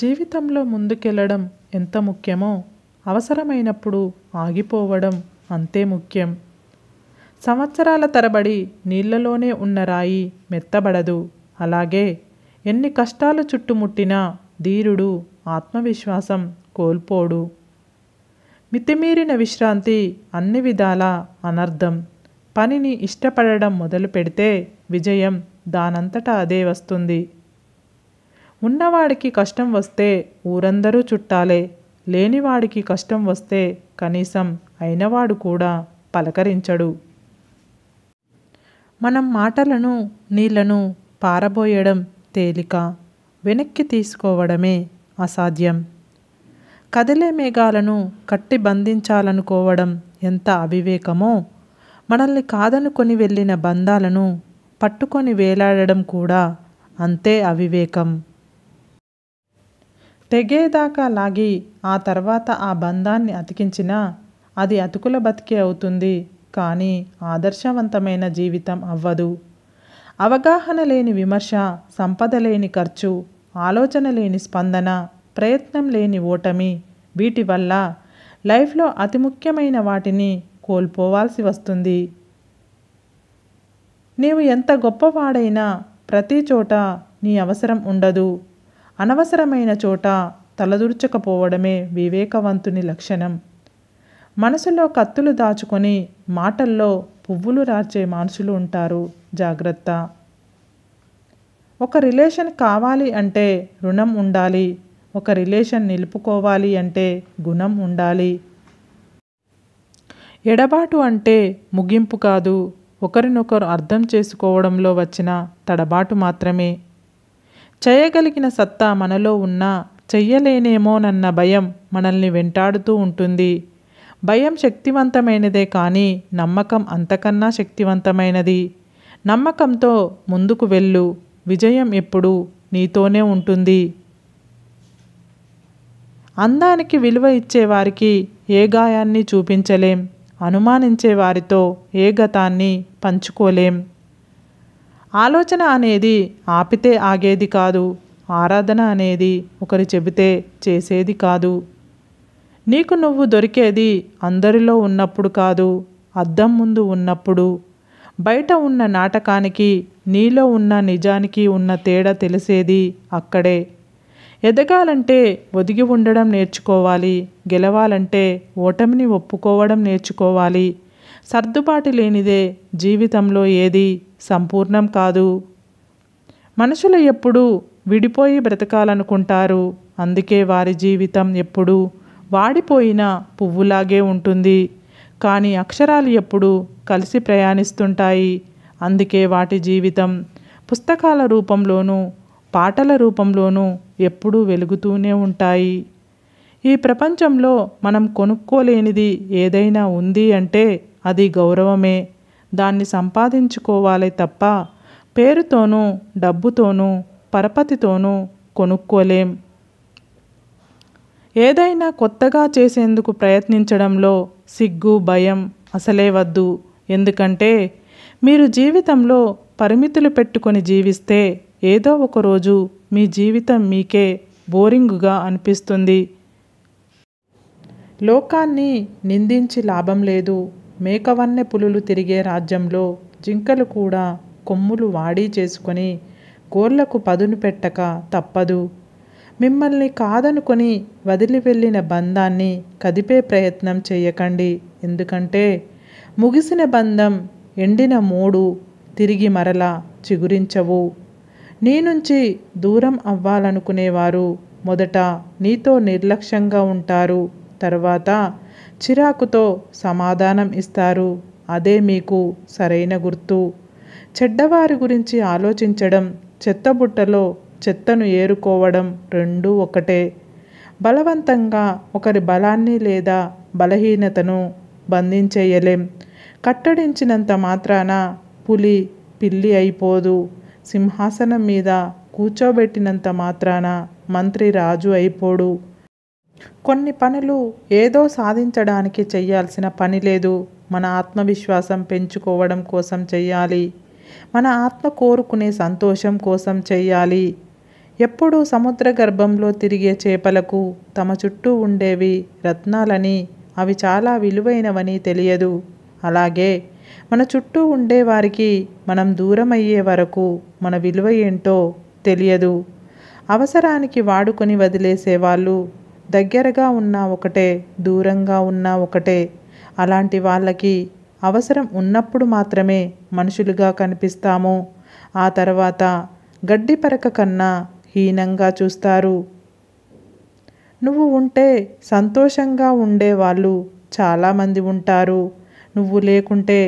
జీవితంలో ముందుకెళ్ళడం ఎంత ముఖ్యమో అవసరమైనప్పుడు ఆగిపోవడం అంతే ముఖ్యం సంవత్సరాల తరబడి నీళ్లలోనే ఉన్న రాయి మెత్తబడదు అలాగే ఎన్ని కష్టాలు చుట్టుముట్టినా ధీరుడు ఆత్మవిశ్వాసం కోల్పోడు మితిమీరిన విశ్రాంతి అన్ని విధాల అనర్థం పనిని ఇష్టపడడం మొదలు పెడితే విజయం దానంతటా అదే వస్తుంది ఉన్నవాడికి కష్టం వస్తే ఊరందరూ చుట్టాలే లేనివాడికి కష్టం వస్తే కనీసం అయినవాడు కూడా పలకరించడు మనం మాటలను నీళ్లను పారబోయడం తేలిక వెనక్కి తీసుకోవడమే అసాధ్యం కదిలే మేఘాలను కట్టి బంధించాలనుకోవడం ఎంత అవివేకమో మనల్ని కాదనుకొని వెళ్ళిన బంధాలను పట్టుకొని వేలాడడం కూడా అంతే అవివేకం తెగేదాకా లాగి ఆ తర్వాత ఆ బంధాన్ని అతికించినా అది అతుకుల బతికే అవుతుంది కానీ ఆదర్శవంతమైన జీవితం అవ్వదు అవగాహన లేని విమర్శ సంపద లేని ఖర్చు ఆలోచన లేని స్పందన ప్రయత్నం లేని ఓటమి వీటి వల్ల లైఫ్లో అతి ముఖ్యమైన వాటిని కోల్పోవాల్సి వస్తుంది నీవు ఎంత గొప్పవాడైనా ప్రతి చోట నీ అవసరం ఉండదు అనవసరమైన చోట తలదూర్చకపోవడమే వివేకవంతుని లక్షణం మనసులో కత్తులు దాచుకొని మాటల్లో పువ్వులు రార్చే మనుషులు ఉంటారు జాగ్రత్త ఒక రిలేషన్ కావాలి అంటే రుణం ఉండాలి ఒక రిలేషన్ నిలుపుకోవాలి అంటే గుణం ఉండాలి ఎడబాటు అంటే ముగింపు కాదు ఒకరినొకరు అర్థం చేసుకోవడంలో వచ్చిన తడబాటు మాత్రమే చేయగలిగిన సత్తా మనలో ఉన్నా చెయ్యలేనేమోనన్న భయం మనల్ని వెంటాడుతూ ఉంటుంది భయం శక్తివంతమైనదే కానీ నమ్మకం అంతకన్నా శక్తివంతమైనది నమ్మకంతో ముందుకు వెళ్ళు విజయం ఎప్పుడు నీతోనే ఉంటుంది అందానికి విలువ ఇచ్చేవారికి ఏ గాయాన్ని చూపించలేం అనుమానించే వారితో ఏ గతాన్ని పంచుకోలేం ఆలోచన అనేది ఆపితే ఆగేది కాదు ఆరాధన అనేది ఒకరు చెబితే చేసేది కాదు నీకు నువ్వు దొరికేది అందరిలో ఉన్నప్పుడు కాదు అద్దం ముందు ఉన్నప్పుడు బయట ఉన్న నాటకానికి నీలో ఉన్న నిజానికి ఉన్న తేడా తెలిసేది అక్కడే ఎదగాలంటే ఒదిగి ఉండడం నేర్చుకోవాలి గెలవాలంటే ఓటమిని ఒప్పుకోవడం నేర్చుకోవాలి సర్దుబాటు లేనిదే జీవితంలో ఏది సంపూర్ణం కాదు మనుషులు ఎప్పుడూ విడిపోయి బ్రతకాలనుకుంటారు అందుకే వారి జీవితం ఎప్పుడూ వాడిపోయిన పువ్వులాగే ఉంటుంది కానీ అక్షరాలు ఎప్పుడూ కలిసి ప్రయాణిస్తుంటాయి అందుకే వాటి జీవితం పుస్తకాల రూపంలోనూ పాటల రూపంలోనూ ఎప్పుడూ వెలుగుతూనే ఉంటాయి ఈ ప్రపంచంలో మనం కొనుక్కోలేనిది ఏదైనా ఉంది అంటే అది గౌరవమే దాన్ని సంపాదించుకోవాలి తప్ప పేరుతోనూ డబ్బుతోనూ పరపతితోనూ కొనుక్కోలేం ఏదైనా కొత్తగా చేసేందుకు ప్రయత్నించడంలో సిగ్గు భయం అసలే వద్దు ఎందుకంటే మీరు జీవితంలో పరిమితులు పెట్టుకొని జీవిస్తే ఏదో ఒకరోజు మీ జీవితం మీకే బోరింగ్గా అనిపిస్తుంది లోకాన్ని నిందించి లాభం లేదు మేకవన్నె పులులు తిరిగే రాజ్యంలో జింకలు కూడా కొమ్ములు వాడి చేసుకొని గోళ్లకు పదును పెట్టక తప్పదు మిమ్మల్ని కాదనుకొని వదిలి వెళ్ళిన బంధాన్ని కదిపే ప్రయత్నం చేయకండి ఎందుకంటే ముగిసిన బంధం ఎండిన మూడు తిరిగి మరలా చిగురించవు నీ నుంచి దూరం అవ్వాలనుకునేవారు మొదట నీతో నిర్లక్ష్యంగా ఉంటారు తర్వాత చిరాకుతో సమాధానం ఇస్తారు అదే మీకు సరైన గుర్తు చెడ్డవారి గురించి ఆలోచించడం చెత్తబుట్టలో చెత్తను ఏరుకోవడం రెండూ ఒకటే బలవంతంగా ఒకరి బలాన్ని లేదా బలహీనతను బంధించేయలేం కట్టడించినంత మాత్రాన పులి పిల్లి అయిపోదు సింహాసనం మీద కూర్చోబెట్టినంత మాత్రాన మంత్రి రాజు అయిపోడు కొన్ని పనులు ఏదో సాధించడానికి చేయాల్సిన పని లేదు మన ఆత్మవిశ్వాసం పెంచుకోవడం కోసం చేయాలి మన ఆత్మ కోరుకునే సంతోషం కోసం చేయాలి ఎప్పుడూ సముద్ర గర్భంలో తిరిగే చేపలకు తమ చుట్టూ ఉండేవి రత్నాలని అవి చాలా విలువైనవని తెలియదు అలాగే మన చుట్టూ ఉండేవారికి మనం దూరం అయ్యే వరకు మన విలువ ఏంటో తెలియదు అవసరానికి వాడుకొని వదిలేసేవాళ్ళు దగ్గరగా ఉన్నా ఒకటే దూరంగా ఉన్నా ఒకటే అలాంటి వాళ్ళకి అవసరం ఉన్నప్పుడు మాత్రమే మనుషులుగా కనిపిస్తాము ఆ తర్వాత గడ్డి పరక కన్నా హీనంగా చూస్తారు నువ్వు ఉంటే సంతోషంగా ఉండేవాళ్ళు చాలామంది ఉంటారు నువ్వు లేకుంటే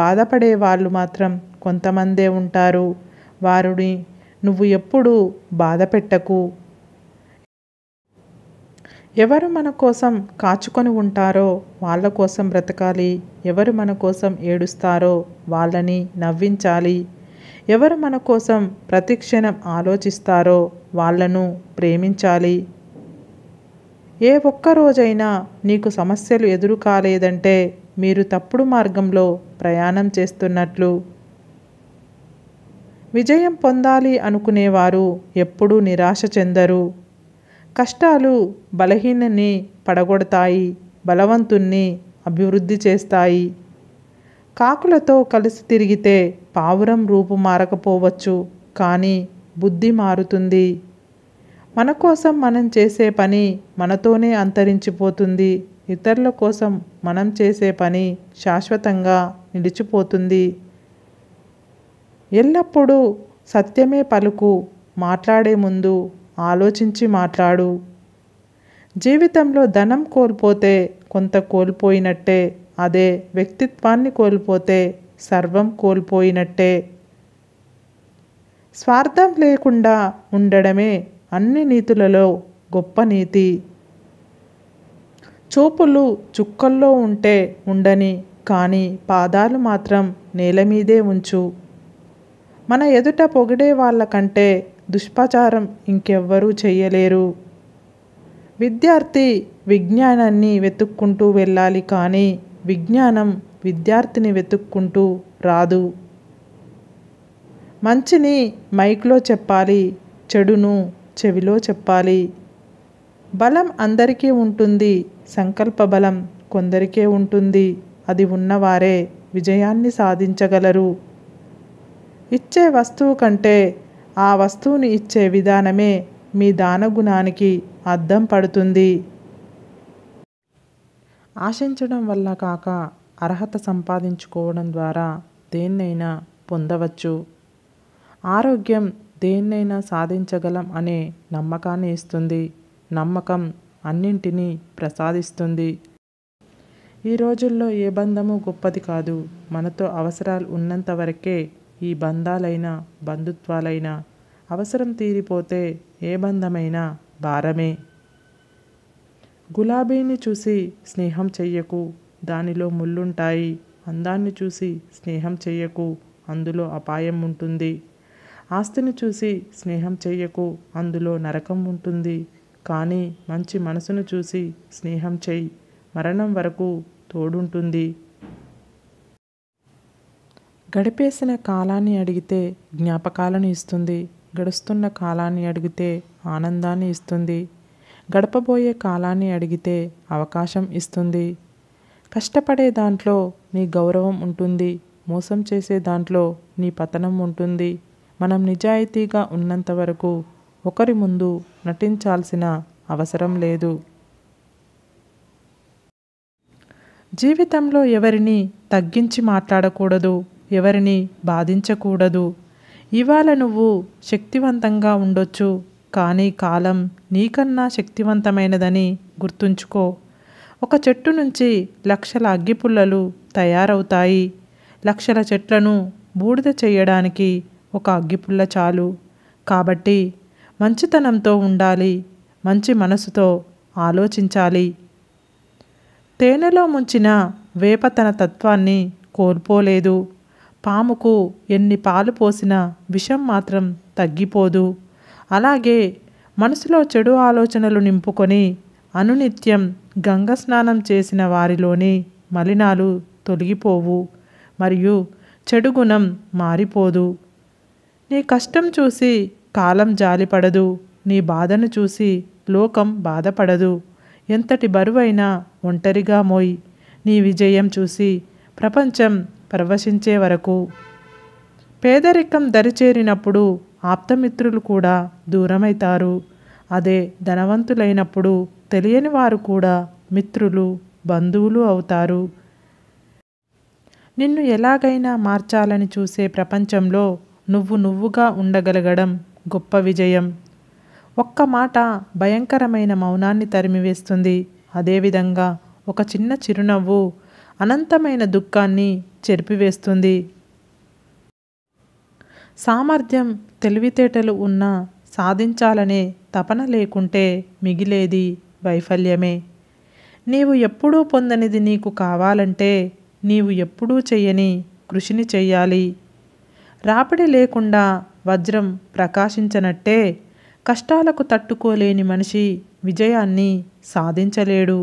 బాధపడే వాళ్ళు మాత్రం కొంతమందే ఉంటారు వారిని నువ్వు ఎప్పుడూ బాధ పెట్టకు ఎవరు మన కోసం కాచుకొని ఉంటారో వాళ్ళ కోసం బ్రతకాలి ఎవరు మన కోసం ఏడుస్తారో వాళ్ళని నవ్వించాలి ఎవరు మన కోసం ప్రతిక్షణం ఆలోచిస్తారో వాళ్ళను ప్రేమించాలి ఏ ఒక్క రోజైనా నీకు సమస్యలు ఎదురు కాలేదంటే మీరు తప్పుడు మార్గంలో ప్రయాణం చేస్తున్నట్లు విజయం పొందాలి అనుకునేవారు ఎప్పుడూ నిరాశ చెందరు కష్టాలు బలహీనని పడగొడతాయి బలవంతుణ్ణి అభివృద్ధి చేస్తాయి కాకులతో కలిసి తిరిగితే పావురం రూపు మారకపోవచ్చు కానీ బుద్ధి మారుతుంది మన కోసం మనం చేసే పని మనతోనే అంతరించిపోతుంది ఇతరుల కోసం మనం చేసే పని శాశ్వతంగా నిలిచిపోతుంది ఎల్లప్పుడూ సత్యమే పలుకు మాట్లాడే ముందు ఆలోచించి మాట్లాడు జీవితంలో ధనం కోల్పోతే కొంత కోల్పోయినట్టే అదే వ్యక్తిత్వాన్ని కోల్పోతే సర్వం కోల్పోయినట్టే స్వార్థం లేకుండా ఉండడమే అన్ని నీతులలో గొప్ప నీతి చూపులు చుక్కల్లో ఉంటే ఉండని కానీ పాదాలు మాత్రం నేల మీదే ఉంచు మన ఎదుట పొగిడే వాళ్ళ కంటే దుష్పచారం ఇంకెవ్వరూ చెయ్యలేరు విద్యార్థి విజ్ఞానాన్ని వెతుక్కుంటూ వెళ్ళాలి కానీ విజ్ఞానం విద్యార్థిని వెతుక్కుంటూ రాదు మంచిని మైక్లో చెప్పాలి చెడును చెవిలో చెప్పాలి బలం అందరికీ ఉంటుంది సంకల్ప బలం కొందరికే ఉంటుంది అది ఉన్నవారే విజయాన్ని సాధించగలరు ఇచ్చే వస్తువు కంటే ఆ వస్తువును ఇచ్చే విధానమే మీ దానగుణానికి అద్దం పడుతుంది ఆశించడం వల్ల కాక అర్హత సంపాదించుకోవడం ద్వారా దేన్నైనా పొందవచ్చు ఆరోగ్యం దేన్నైనా సాధించగలం అనే నమ్మకాన్ని ఇస్తుంది నమ్మకం అన్నింటినీ ప్రసాదిస్తుంది ఈ రోజుల్లో ఏ బంధము గొప్పది కాదు మనతో అవసరాలు ఉన్నంతవరకే ఈ బంధాలైనా బంధుత్వాలైనా అవసరం తీరిపోతే ఏ బంధమైనా భారమే గులాబీని చూసి స్నేహం చెయ్యకు దానిలో ముళ్ళుంటాయి అందాన్ని చూసి స్నేహం చెయ్యకు అందులో అపాయం ఉంటుంది ఆస్తిని చూసి స్నేహం చెయ్యకు అందులో నరకం ఉంటుంది కానీ మంచి మనసును చూసి స్నేహం చెయ్యి మరణం వరకు తోడుంటుంది గడిపేసిన కాలాన్ని అడిగితే జ్ఞాపకాలను ఇస్తుంది గడుస్తున్న కాలాన్ని అడిగితే ఆనందాన్ని ఇస్తుంది గడపబోయే కాలాన్ని అడిగితే అవకాశం ఇస్తుంది కష్టపడే దాంట్లో నీ గౌరవం ఉంటుంది మోసం చేసే దాంట్లో నీ పతనం ఉంటుంది మనం నిజాయితీగా ఉన్నంత వరకు ఒకరి ముందు నటించాల్సిన అవసరం లేదు జీవితంలో ఎవరిని తగ్గించి మాట్లాడకూడదు ఎవరిని బాధించకూడదు ఇవాళ నువ్వు శక్తివంతంగా ఉండొచ్చు కానీ కాలం నీకన్నా శక్తివంతమైనదని గుర్తుంచుకో ఒక చెట్టు నుంచి లక్షల అగ్గిపుల్లలు తయారవుతాయి లక్షల చెట్లను బూడిద చేయడానికి ఒక అగ్గిపుల్ల చాలు కాబట్టి మంచితనంతో ఉండాలి మంచి మనసుతో ఆలోచించాలి తేనెలో ముంచిన వేప తన తత్వాన్ని కోల్పోలేదు పాముకు ఎన్ని పాలు పోసినా విషం మాత్రం తగ్గిపోదు అలాగే మనసులో చెడు ఆలోచనలు నింపుకొని అనునిత్యం గంగ స్నానం చేసిన వారిలోని మలినాలు తొలగిపోవు మరియు చెడు గుణం మారిపోదు నీ కష్టం చూసి కాలం జాలిపడదు నీ బాధను చూసి లోకం బాధపడదు ఎంతటి బరువైనా ఒంటరిగా మోయి నీ విజయం చూసి ప్రపంచం ప్రవశించే వరకు పేదరికం దరిచేరినప్పుడు ఆప్తమిత్రులు కూడా దూరమైతారు అదే ధనవంతులైనప్పుడు తెలియని వారు కూడా మిత్రులు బంధువులు అవుతారు నిన్ను ఎలాగైనా మార్చాలని చూసే ప్రపంచంలో నువ్వు నువ్వుగా ఉండగలగడం గొప్ప విజయం ఒక్క మాట భయంకరమైన మౌనాన్ని తరిమివేస్తుంది అదేవిధంగా ఒక చిన్న చిరునవ్వు అనంతమైన దుఃఖాన్ని చెరిపివేస్తుంది సామర్థ్యం తెలివితేటలు ఉన్నా సాధించాలనే తపన లేకుంటే మిగిలేది వైఫల్యమే నీవు ఎప్పుడూ పొందనిది నీకు కావాలంటే నీవు ఎప్పుడూ చేయని కృషిని చెయ్యాలి రాపిడి లేకుండా వజ్రం ప్రకాశించనట్టే కష్టాలకు తట్టుకోలేని మనిషి విజయాన్ని సాధించలేడు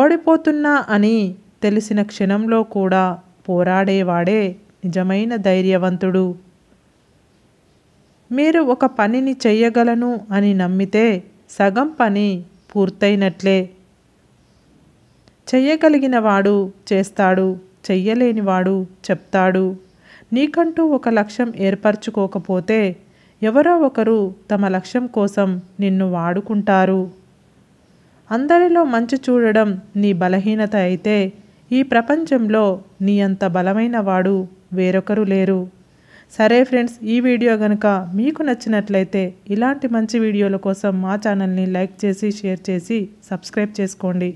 ఓడిపోతున్నా అని తెలిసిన క్షణంలో కూడా పోరాడేవాడే నిజమైన ధైర్యవంతుడు మీరు ఒక పనిని చెయ్యగలను అని నమ్మితే సగం పని పూర్తయినట్లే చెయ్యగలిగిన వాడు చేస్తాడు చెయ్యలేనివాడు చెప్తాడు నీకంటూ ఒక లక్ష్యం ఏర్పరచుకోకపోతే ఎవరో ఒకరు తమ లక్ష్యం కోసం నిన్ను వాడుకుంటారు అందరిలో మంచి చూడడం నీ బలహీనత అయితే ఈ ప్రపంచంలో నీ అంత బలమైన వాడు వేరొకరు లేరు సరే ఫ్రెండ్స్ ఈ వీడియో కనుక మీకు నచ్చినట్లయితే ఇలాంటి మంచి వీడియోల కోసం మా ఛానల్ని లైక్ చేసి షేర్ చేసి సబ్స్క్రైబ్ చేసుకోండి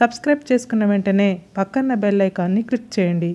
సబ్స్క్రైబ్ చేసుకున్న వెంటనే పక్కన బెల్ ఐకాన్ని క్లిక్ చేయండి